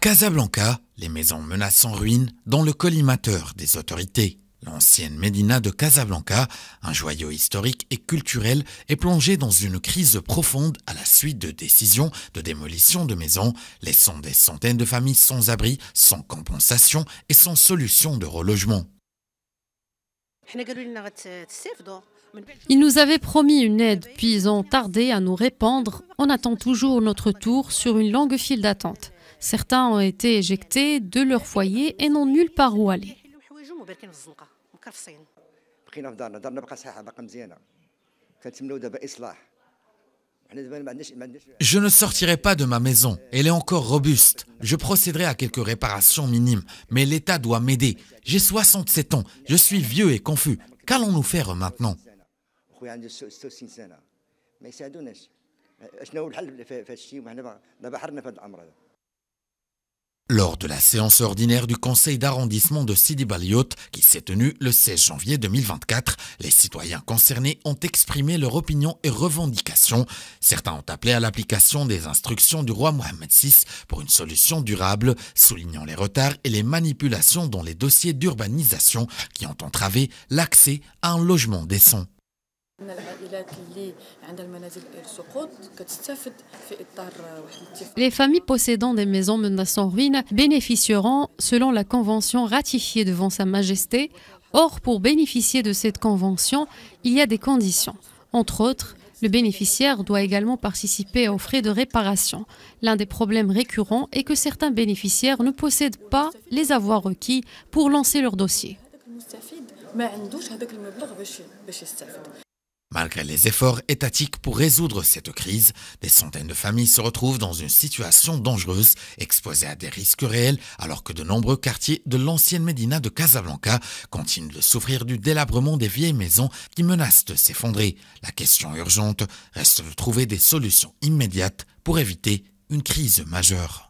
Casablanca, les maisons menacent en ruine dans le collimateur des autorités. L'ancienne Médina de Casablanca, un joyau historique et culturel, est plongée dans une crise profonde à la suite de décisions de démolition de maisons, laissant des centaines de familles sans abri, sans compensation et sans solution de relogement. Ils nous avaient promis une aide, puis ils ont tardé à nous répandre. On attend toujours notre tour sur une longue file d'attente. Certains ont été éjectés de leur foyer et n'ont nulle part où aller. Je ne sortirai pas de ma maison, elle est encore robuste. Je procéderai à quelques réparations minimes, mais l'État doit m'aider. J'ai 67 ans, je suis vieux et confus. Qu'allons-nous faire maintenant lors de la séance ordinaire du conseil d'arrondissement de Sidi Baliot, qui s'est tenue le 16 janvier 2024, les citoyens concernés ont exprimé leur opinion et revendications. Certains ont appelé à l'application des instructions du roi Mohamed VI pour une solution durable, soulignant les retards et les manipulations dans les dossiers d'urbanisation qui ont entravé l'accès à un logement décent. Les familles possédant des maisons en ruine bénéficieront, selon la convention ratifiée devant Sa Majesté, or pour bénéficier de cette convention, il y a des conditions. Entre autres, le bénéficiaire doit également participer aux frais de réparation. L'un des problèmes récurrents est que certains bénéficiaires ne possèdent pas les avoirs requis pour lancer leur dossier. Malgré les efforts étatiques pour résoudre cette crise, des centaines de familles se retrouvent dans une situation dangereuse, exposées à des risques réels, alors que de nombreux quartiers de l'ancienne Médina de Casablanca continuent de souffrir du délabrement des vieilles maisons qui menacent de s'effondrer. La question urgente reste de trouver des solutions immédiates pour éviter une crise majeure.